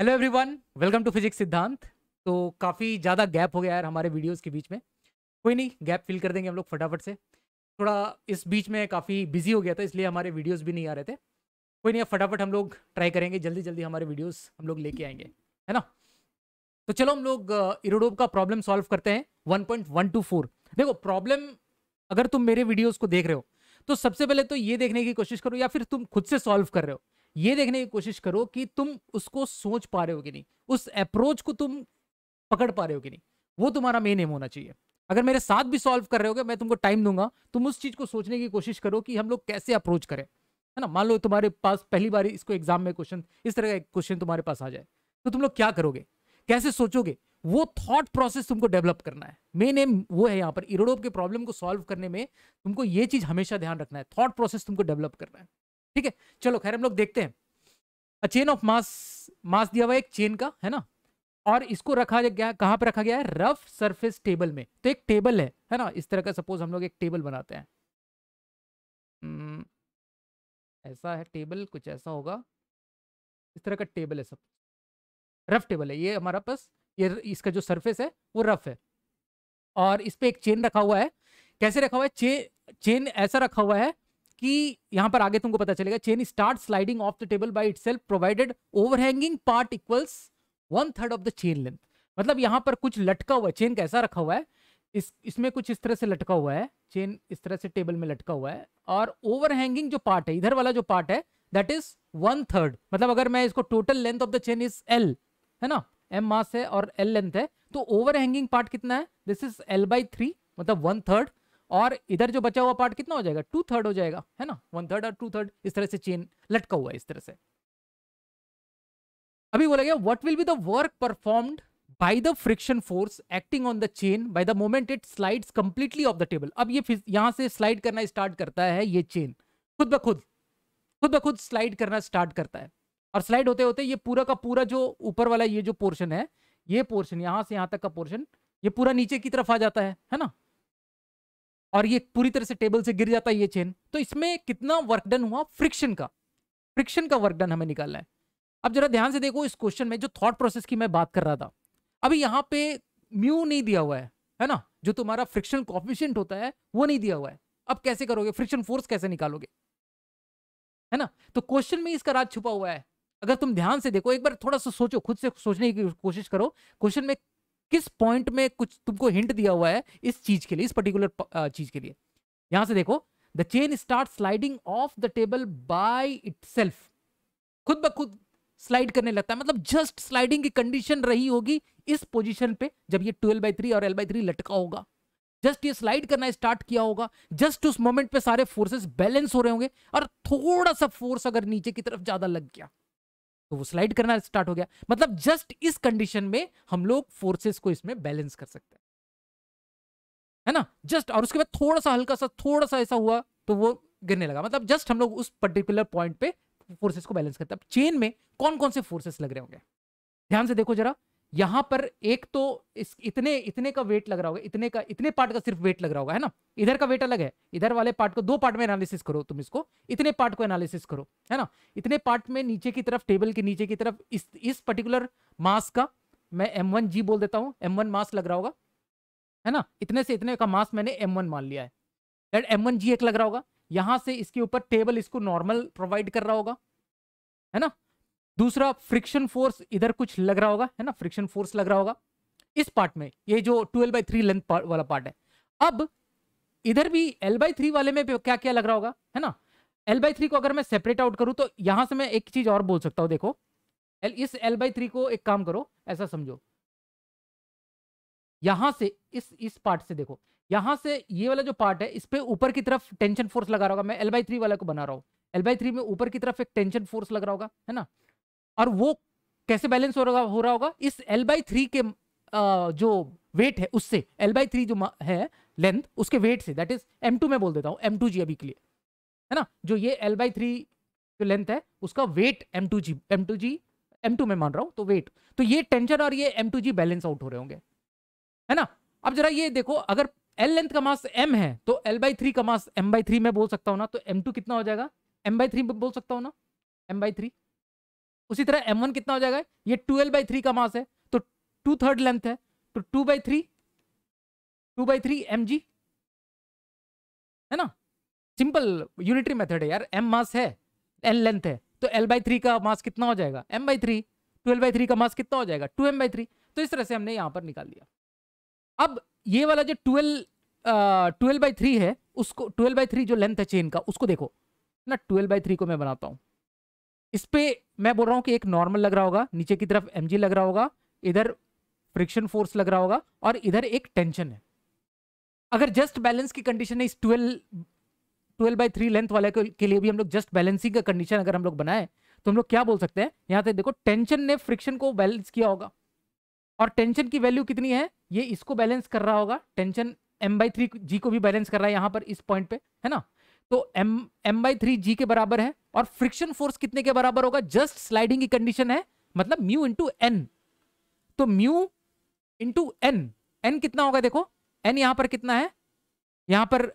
hello everyone welcome to physics Siddhant तो काफ़ी ज़्यादा गैप हो गया यार हमारे वीडियोस के बीच में कोई नहीं गैप फिल कर देंगे हम लोग फटाफट से थोड़ा इस बीच में काफ़ी बिजी हो गया था इसलिए हमारे वीडियोस भी नहीं आ रहे थे कोई नहीं अब फटाफट हम लोग ट्राई करेंगे जल्दी जल्दी हमारे वीडियोस हम लोग लेके आएंगे है ना तो चलो हम लोग इरोडोब का प्रॉब्लम सॉल्व करते हैं वन देखो प्रॉब्लम अगर तुम मेरे वीडियोज़ को देख रहे हो तो सबसे पहले तो ये देखने की कोशिश करो या फिर तुम खुद से सॉल्व कर रहे हो ये देखने की कोशिश करो कि तुम उसको सोच पा रहे हो कि नहीं उस अप्रोच को तुम पकड़ पा रहे हो कि नहीं वो तुम्हारा मेन एम होना चाहिए अगर मेरे साथ भी सॉल्व कर रहे हो मैं तुमको टाइम दूंगा तुम उस चीज को सोचने की कोशिश करो कि हम लोग कैसे अप्रोच करें है ना मान लो तुम्हारे पास पहली बार इसको एग्जाम में क्वेश्चन इस तरह का क्वेश्चन तुम्हारे पास आ जाए तो तुम लोग क्या करोगे कैसे सोचोगे वो थॉट प्रोसेस तुमको डेवलप करना है मेन एम वो है यहाँ पर इरोडोप के प्रॉब्लम को सॉल्व करने में तुमको ये चीज हमेशा ध्यान रखना है थॉट प्रोसेस तुमको डेवलप करना है ठीक है चलो खैर हम लोग देखते हैं अ चेन ऑफ मास मास दिया हुआ एक चेन का है ना और इसको रखा गया कहाँ पर रखा गया है रफ सरफेस टेबल में तो एक टेबल है है ना इस तरह का सपोज हम लोग एक टेबल बनाते हैं hmm, ऐसा है टेबल कुछ ऐसा होगा इस तरह का टेबल है सब रफ टेबल है ये हमारा पास ये इसका जो सरफेस है वो रफ है और इस पर एक चेन रखा हुआ है कैसे रखा हुआ है चे, चेन ऐसा रखा हुआ है कि यहां पर आगे तुमको पता चलेगा chain start sliding off the table by itself provided overhanging part equals one third of the chain length मतलब यहां पर कुछ लटका हुआ है चेन कैसा रखा हुआ है इस इसमें कुछ इस तरह से लटका हुआ है चेन इस तरह से टेबल में लटका हुआ है और ओवरहैंगिंग जो पार्ट है इधर वाला जो पार्ट है दैट इज वन थर्ड मतलब अगर मैं इसको total length of the chain is L है ना एम मास है और एल लेंथ है तो ओवरहैंगिंग पार्ट कितना है this is L by three मतलब वन थर्ड और इधर जो बचा हुआ पार्ट कितना हो जाएगा टू थर्ड हो जाएगा है ना वन थर्ड और टू थर्ड इस तरह से चेन लटका हुआ है इस तरह से अभी बोला गया what will be the work performed by the friction force acting on the chain by the moment it slides completely off the table अब ये यहां से स्लाइड करना स्टार्ट करता है ये चेन खुद ब खुद खुद ब खुद स्लाइड करना स्टार्ट करता है और स्लाइड होते होते ये पूरा का पूरा जो ऊपर वाला ये जो पोर्शन है ये पोर्शन यहां से यहां तक का पोर्शन ये पूरा नीचे की तरफ आ जाता है है ना और ये पूरी तरह से टेबल से गिर जाता है ये चेन तो इसमें कितना वर्क डन हुआ फ्रिक्शन का फ्रिक्शन का वर्क डन हमें निकालना है अब जरा ध्यान से देखो इस क्वेश्चन में जो थॉट प्रोसेस की मैं बात कर रहा था अभी यहाँ पे म्यू नहीं दिया हुआ है है ना जो तुम्हारा फ्रिक्शन कॉफिशियंट होता है वो नहीं दिया हुआ है अब कैसे करोगे फ्रिक्शन फोर्स कैसे निकालोगे है ना तो क्वेश्चन में इसका राज छुपा हुआ है अगर तुम ध्यान से देखो एक बार थोड़ा सा सोचो खुद से सोचने की कोशिश करो क्वेश्चन में किस पॉइंट में कुछ तुमको हिंट दिया हुआ है इस चीज के लिए इस पर्टिकुलर चीज के लिए यहां से देखो the chain start sliding off the table by itself खुद ब खुद स्लाइड करने लगता है मतलब जस्ट स्लाइडिंग की कंडीशन रही होगी इस पोजिशन पे जब ये ट्वेल्व बाई थ्री और एल बाई थ्री लटका होगा जस्ट ये स्लाइड करना स्टार्ट किया होगा जस्ट उस मोमेंट पे सारे फोर्सेस बैलेंस हो रहे होंगे और थोड़ा सा फोर्स अगर नीचे की तरफ ज्यादा लग गया तो वो स्लाइड करना स्टार्ट हो गया मतलब जस्ट इस कंडीशन में हम लोग फोर्सेस को इसमें बैलेंस कर सकते हैं है ना जस्ट और उसके बाद थोड़ा सा हल्का सा थोड़ा सा ऐसा हुआ तो वो गिरने लगा मतलब जस्ट हम लोग उस पर्टिकुलर पॉइंट पे फोर्सेस को बैलेंस करते हैं अब चेन में कौन कौन से फोर्सेस लग रहे होंगे ध्यान से देखो जरा यहां पर एक तो इस इतने इतने का वेट लग रहा होगा इतने का इतने पार्ट का सिर्फ वेट लग रहा होगा है ना इधर का वेट अलग है इधर वाले पार्ट को दो पार्ट में एनालिसिस करो तुम इसको इतने पार्ट को एनालिसिस करो है ना इतने पार्ट में नीचे की तरफ टेबल के नीचे की तरफ इस इस पर्टिकुलर मास का मैं एम वन जी बोल देता हूँ एम वन मास लग रहा होगा है ना इतने से इतने का मास मैंने एम वन मान लिया है दैट एम वन जी एक लग रहा होगा यहाँ से इसके ऊपर टेबल इसको नॉर्मल प्रोवाइड कर रहा होगा है ना दूसरा फ्रिक्शन फोर्स इधर कुछ लग रहा होगा है ना फ्रिक्शन फोर्स लग रहा होगा इस पार्ट में ये जो ट्वेल्व बाई थ्री लेंथ वाला पार्ट है अब इधर भी एल बाई थ्री वाले में क्या क्या लग रहा होगा है ना एल बाई थ्री को अगर मैं सेपरेट आउट करूं तो यहां से मैं एक चीज़ और बोल सकता हूं देखो एल इस एल बाई थ्री को एक काम करो ऐसा समझो यहां से इस इस पार्ट से देखो यहां से ये वाला जो पार्ट है इस पर ऊपर की तरफ टेंशन फोर्स लगा रहा होगा मैं एल बाई थ्री वाला को बना रहा हूं एल बाई थ्री में ऊपर की तरफ एक टेंशन फोर्स लग रहा होगा है ना और वो कैसे बैलेंस हो रहा हो रहा होगा इस एल बाई थ्री के जो वेट है उससे एल बाई थ्री जो है लेंथ उसके wait say that is M two में बोल देता हूँ एम टू जी अभी के लिए है ना जो ये एल बाई थ्री जो लेंथ है उसका weight M two G M two G M two में मान रहा हूँ तो वेट तो ये टेंशन और ये M two G balance out हो रहे होंगे है ना अब जरा ये देखो अगर एल लेंथ का मास एम है तो एल बाई थ्री का मास एम बाई थ्री में बोल सकता हूँ ना तो एम टू कितना हो जाएगा एम बाई थ्री बोल सकता हूँ ना एम बाई थ्री उसी तरह एम कितना हो जाएगा ये ट्वेल्व बाई थ्री का मास है तो टू थर्ड लेंथ है तो two by three two by three M है ना सिंपल यूनिटरी मेथड है यार एम मास है एन लेंथ है तो एल बाई थ्री का मास कितना हो जाएगा M by three twelve by three का मास कितना हो जाएगा टू एम बाई थ्री तो इस तरह से हमने यहाँ पर निकाल लिया अब ये वाला जो ट्वेल्व ट्वेल्व बाई थ्री है उसको ट्वेल्व बाई थ्री जो लेंथ है चेन का उसको देखो ना ट्वेल्व बाई थ्री को मैं बनाता हूँ इस पर मैं बोल रहा हूँ कि एक नॉर्मल लग रहा होगा नीचे की तरफ एम लग रहा होगा इधर फ्रिक्शन फोर्स लग रहा होगा और इधर एक टेंशन है अगर जस्ट बैलेंस की कंडीशन है इस ट्वेल्व 12 बाई थ्री लेंथ वाले के लिए भी हम लोग जस्ट बैलेंसिंग का कंडीशन अगर हम लोग बनाए तो हम लोग क्या बोल सकते हैं यहाँ से देखो टेंशन ने फ्रिक्शन को बैलेंस किया होगा और टेंशन की वैल्यू कितनी है ये इसको बैलेंस कर रहा होगा tension M by three G को भी बैलेंस कर रहा है यहाँ पर इस पॉइंट पे है ना तो M M by three G के बराबर है और फ्रिक्शन फोर्स कितने के बराबर होगा जस्ट स्लाइडिंग की कंडीशन है मतलब म्यू इंटू एन तो म्यू इंटू एन एन कितना होगा देखो एन यहां पर कितना है यहां पर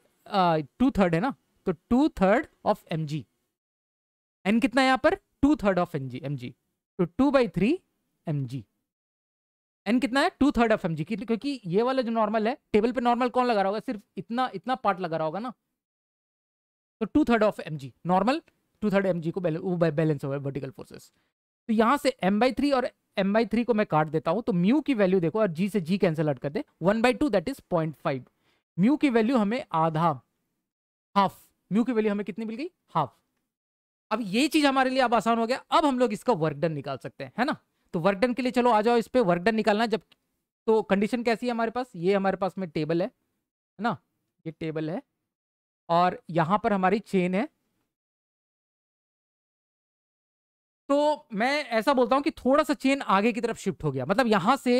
टू थर्ड है ना तो two third of M G N कितना है यहां पर two third of M G M G तो two by three M G N कितना है two third of M G क्योंकि ये वाला जो नॉर्मल है टेबल पे नॉर्मल कौन लगा रहा होगा सिर्फ इतना इतना पार्ट लगा रहा होगा ना तो two third of M G normal two third M G को बैलेंस हो वर्टिकल फोर्सेस तो यहाँ से एम बाई थ्री और एम बाई थ्री को मैं काट देता हूँ तो म्यू की वैल्यू देखो और जी से जी कैंसिल आउट कर दे one by two that is point five mu की वैल्यू हमें आधा हाफ म्यू की वैल्यू हमें कितनी मिल गई हाफ अब ये चीज हमारे लिए अब आसान हो गया अब हम लोग इसका वर्क डन निकाल सकते हैं है ना तो वर्क डन के लिए चलो आ जाओ इस पर वर्क डन निकालना जब तो कंडीशन कैसी है हमारे पास ये हमारे पास में टेबल है है ना ये टेबल है और यहां पर हमारी चेन है तो मैं ऐसा बोलता हूं कि थोड़ा सा चेन आगे की तरफ शिफ्ट हो गया मतलब यहां से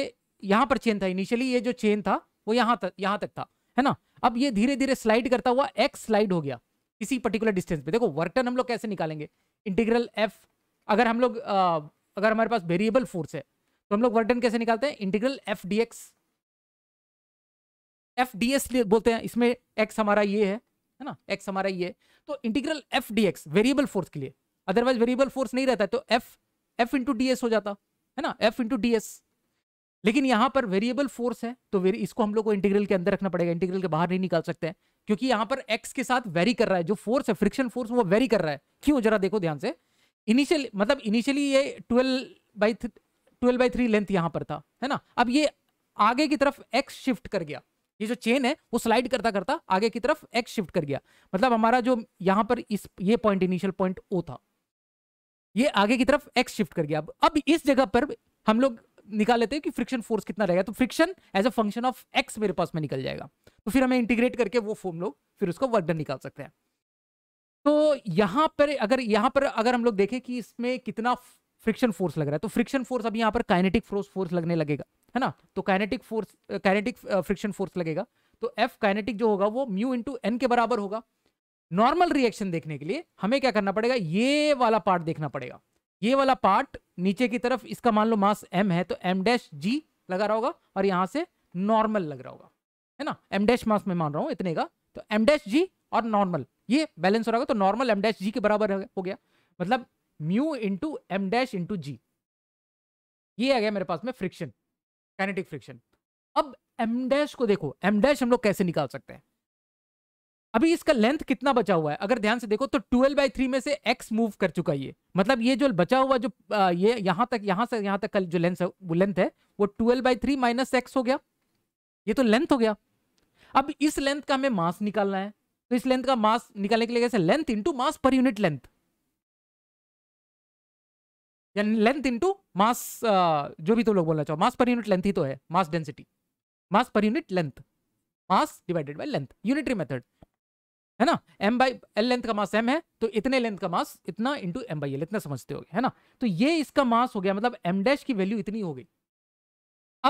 यहां पर चेन था इनिशियली ये जो चेन था वो यहां तक यहां तक था है ना अब ये धीरे धीरे स्लाइड करता हुआ एक्स स्लाइड हो गया किसी पर्टिकुलर डिस्टेंस पे देखो वर्टन हम लोग कैसे निकालेंगे इंटीग्रल एफ अगर हम लोग अगर हमारे पास वेरिएबल फोर्स है तो हम लोग वर्टन कैसे निकालते हैं integral F D X F D S बोलते हैं इसमें एक्स हमारा ये है है ना एक्स हमारा ये तो integral F D X variable force के लिए अदरवाइज वेरिएबल फोर्स नहीं रहता है तो F F into D S हो जाता है ना एफ इंटू डी एस लेकिन यहाँ पर वेरिएबल फोर्स है तो इसको हम लोग को इंटीग्रल के अंदर रखना पड़ेगा इंटीग्रल के बाहर नहीं निकाल सकते हैं क्योंकि यहाँ पर एक्स के साथ वेरी कर रहा है जो फोर्स है फ्रिक्शन फोर्स वो वेरी कर रहा है क्यों जरा देखो ध्यान से इनिशियल मतलब इनिशियली ये twelve by twelve by three length यहाँ पर था है ना अब ये आगे की तरफ एक्स शिफ्ट कर गया ये जो चेन है वो स्लाइड करता करता आगे की तरफ एक्स शिफ्ट कर गया मतलब हमारा जो यहां पर इस ये पॉइंट इनिशियल पॉइंट ओ था ये आगे की तरफ एक्स शिफ्ट कर गया अब अब इस जगह पर हम लोग निकाल लेते हैं कि फ्रिक्शन फोर्स कितना रहेगा तो friction as a function of X मेरे पास में निकल जाएगा तो फिर हमें इंटीग्रेट करके वो फॉर्म लोग फिर उसका वर्क निकाल सकते हैं तो यहां पर अगर यहां पर अगर हम लोग देखें कि इसमें कितना फ्रिक्शन फोर्स लग रहा है तो फ्रिक्शन फोर्स अभी यहां पर काइनेटिक फोर्स फोर्स लगने लगेगा है ना तो kinetic force kinetic friction force लगेगा तो एफ काइनेटिक जो होगा वो म्यू इंटू एन के बराबर होगा नॉर्मल रिएक्शन देखने के लिए हमें क्या करना पड़ेगा ये वाला पार्ट देखना पड़ेगा ये वाला पार्ट नीचे की तरफ इसका मान लो मास एम है तो एम डैश जी लगा रहा होगा और यहां से नॉर्मल लग रहा होगा है ना एम डैश मास में मान रहा हूं इतने का तो एम डैश जी और नॉर्मल ये बैलेंस हो रहा होगा तो नॉर्मल एम डैश जी के बराबर हो गया मतलब mu into M dash into G ये आ गया मेरे पास में फ्रिक्शन काइनेटिक फ्रिक्शन अब एम डैश को देखो एम डैश हम लोग कैसे निकाल सकते हैं अभी इसका लेंथ कितना बचा हुआ है अगर ध्यान से देखो तो ट्वेल्व बाई थ्री में से एक्स मूव कर चुका है ये मतलब ये जो बचा हुआ जो ये यहां तक यहां से यहां तक जो लेंथ है वो लेंथ है वो twelve by three minus X हो गया ये तो लेंथ हो गया अब इस लेंथ का हमें मास निकालना है तो इस लेंथ का मास निकालने के लिए कैसे length into mass per unit length length into mass uh, जो भी तुम लोग बोलना चाहो मास पर यूनिट लेंथ ही तो है मास density mass per unit length mass divided by length unitary method है ना एम बाई एल लेंथ का मास एम है तो इतने लेंथ का मास इतना इंटू एम बाई एल इतना समझते हो है ना तो ये इसका मास हो गया मतलब एम डैश की वैल्यू इतनी हो गई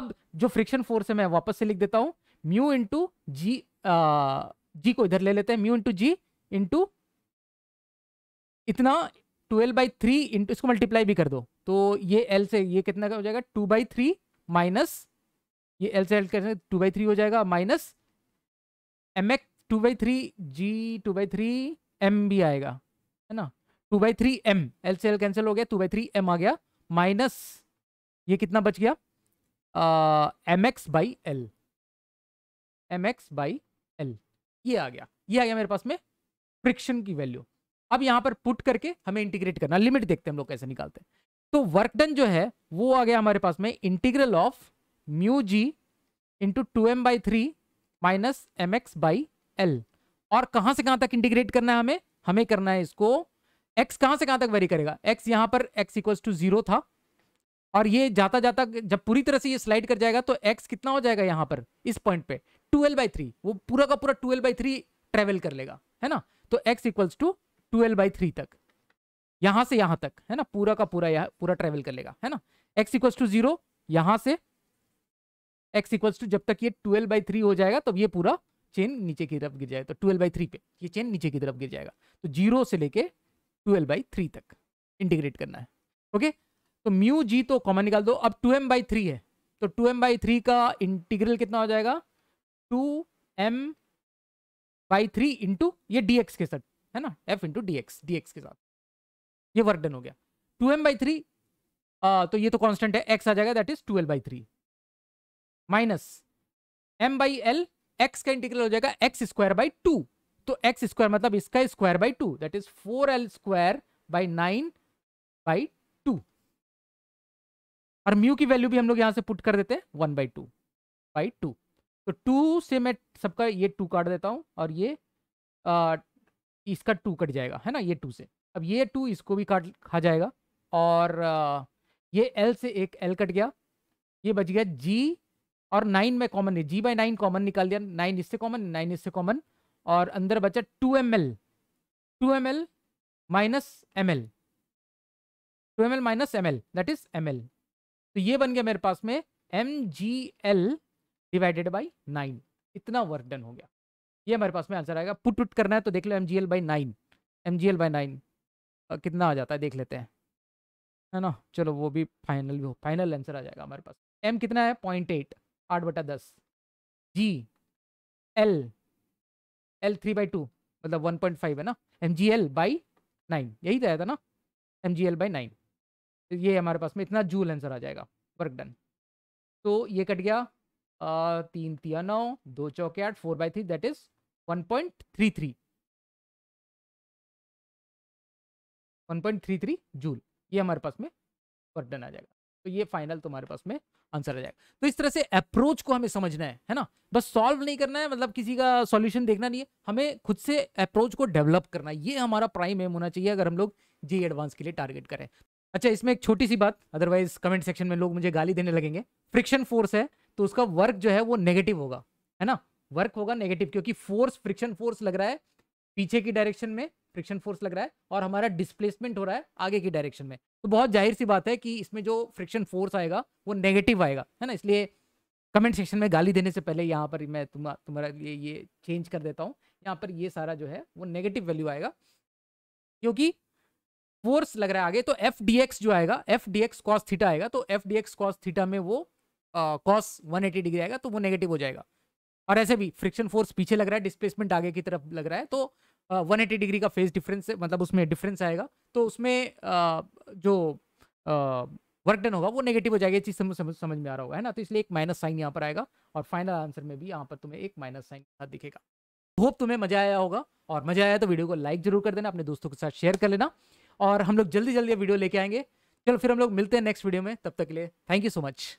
अब जो फ्रिक्शन फोर्स है मैं वापस से लिख देता हूँ म्यू इंटू जी आ, जी को इधर ले लेते हैं म्यू इंटू जी इंटू इतना ट्वेल्व बाई थ्री इंटू इसको मल्टीप्लाई भी कर दो तो ये एल से ये कितना का हो जाएगा टू बाई थ्री माइनस ये एल से एल कर टू बाई थ्री हो जाएगा minus M X two by three G two by three M भी आएगा है ना two by three M L से एल कैंसिल हो गया टू बाई थ्री एम आ गया माइनस ये कितना बच गया M X by L M X by L ये आ गया ये आ गया मेरे पास में फ्रिक्शन की वैल्यू अब यहां पर पुट करके हमें इंटीग्रेट करना लिमिट देखते हैं हम लोग कैसे निकालते हैं तो वर्क डन जो है वो आ गया हमारे पास में integral of mu G into two M by three minus M X by L और कहां से कहां तक इंटीग्रेट करना है हमें हमें करना है इसको एक्स कहां से कहां तक वेरी करेगा एक्स यहां पर एक्स इक्वल्स टू जीरो था और ये जाता जाता जब पूरी तरह से ये स्लाइड कर जाएगा तो एक्स कितना हो जाएगा यहां पर इस पॉइंट पे ट्वेल्व बाई थ्री वो पूरा का पूरा ट्वेल्व बाई थ्री ट्रेवल कर लेगा है ना तो X equals to twelve by three तक यहां से यहां तक है ना पूरा का पूरा यह पूरा ट्रेवल कर लेगा है ना x इक्वल टू जीरो यहां से x इक्वल टू जब तक ये ट्वेल्व बाई थ्री हो जाएगा तब ये पूरा चेन नीचे की तरफ गिर जाएगा तो ट्वेल्व बाई थ्री पे ये चेन नीचे की तरफ गिर जाएगा तो जीरो से लेके ट्वेल्व बाई थ्री तक इंटीग्रेट करना है ओके तो म्यू जी तो कॉमन निकाल दो अब टू एम बाई थ्री है तो टू एम बाई थ्री का इंटीग्रल कितना हो जाएगा two M by three into ये डी एक्स के साथ है ना F into D X D X के साथ ये वर्क डन हो गया टू एम बाई थ्री तो ये तो कॉन्स्टेंट है एक्स आ जाएगा that is two L by three minus M by L X का इंटीग्रल हो जाएगा एक्स स्क्वायर बाई टू तो एक्स स्क्वायर मतलब इसका square by two that is four L square by nine by two और mu की value भी हम लोग यहां से पुट कर देते हैं one by two by two तो टू से मैं सबका ये टू काट देता हूं और ये कि इसका टू कट जाएगा है ना ये टू से अब ये टू इसको भी काट खा जाएगा और ये एल से एक एल कट गया ये बच गया जी और नाइन में कॉमन नहीं जी बाई नाइन कॉमन निकाल दिया नाइन इससे कॉमन नाइन इससे कॉमन और अंदर बचा two M L two M L minus M L two M L minus M L that is M L तो ये बन गया मेरे पास में M G L divided by nine इतना वर्क डन हो गया ये हमारे पास में आंसर आएगा पुट उट करना है तो देख लो M G L by nine M G L by nine कितना आ जाता है देख लेते हैं है ना चलो वो भी फाइनल भी हो फाइनल आंसर आ जाएगा हमारे पास एम कितना है पॉइंट एट आठ बटा दस G L L three by two मतलब वन पॉइंट फाइव है ना M G L by nine यही तो आया था ना M G L by nine ये हमारे पास में इतना जूल आंसर आ जाएगा वर्क डन तो ये कट गया आ, तीन तिया नौ दो चौके आठ four by three that is 1.33 joule ये हमारे पास में वर्डन आ जाएगा तो ये फाइनल तुम्हारे पास में आंसर आ जाएगा तो इस तरह से अप्रोच को हमें समझना है है ना बस सॉल्व नहीं करना है मतलब किसी का सॉल्यूशन देखना नहीं है हमें खुद से अप्रोच को डेवलप करना है ये हमारा प्राइम एम होना चाहिए अगर हम लोग जे एडवांस के लिए टारगेट करें अच्छा इसमें एक छोटी सी बात अदरवाइज कमेंट सेक्शन में लोग मुझे गाली देने लगेंगे फ्रिक्शन फोर्स है तो उसका वर्क जो है वो नेगेटिव होगा है ना वर्क होगा नेगेटिव क्योंकि फोर्स फ्रिक्शन फोर्स लग रहा है पीछे की डायरेक्शन में फ्रिक्शन फोर्स लग रहा है और हमारा डिस्प्लेसमेंट हो रहा है आगे की डायरेक्शन में तो बहुत जाहिर सी बात है कि इसमें जो फ्रिक्शन फोर्स आएगा वो नेगेटिव आएगा है ना इसलिए कमेंट सेक्शन में गाली देने से पहले यहाँ पर मैं तुम्हारा ये ये चेंज कर देता हूँ यहाँ पर ये सारा जो है वो नेगेटिव वैल्यू आएगा क्योंकि फोर्स लग रहा है आगे तो एफ डी एक्स जो आएगा F D X cos theta आएगा तो F D X cos theta में वो कॉस वन एटी डिग्री आएगा तो वो नेगेटिव हो जाएगा और ऐसे भी फ्रिक्शन फोर्स पीछे लग रहा है डिस्प्लेसमेंट आगे की तरफ लग रहा है तो वन एटी डिग्री का फेज डिफरेंस मतलब उसमें डिफरेंस आएगा तो उसमें uh, जो वर्क डन होगा वो नेगेटिव हो जाएगा ये चीज़ समझ समझ समझ में आ रहा होगा है ना तो इसलिए एक माइनस साइन यहाँ पर आएगा और फाइनल आंसर में भी यहाँ पर तुम्हें एक माइनस साइन के साथ दिखेगा होप तुम्हें मजा आया होगा और मजा आया तो वीडियो को लाइक जरूर कर देना अपने दोस्तों के साथ शेयर कर लेना और हम लोग जल्दी जल्दी वीडियो लेके आएंगे चलो फिर हम लोग मिलते हैं नेक्स्ट वीडियो में तब तक के लिए थैंक यू सो मच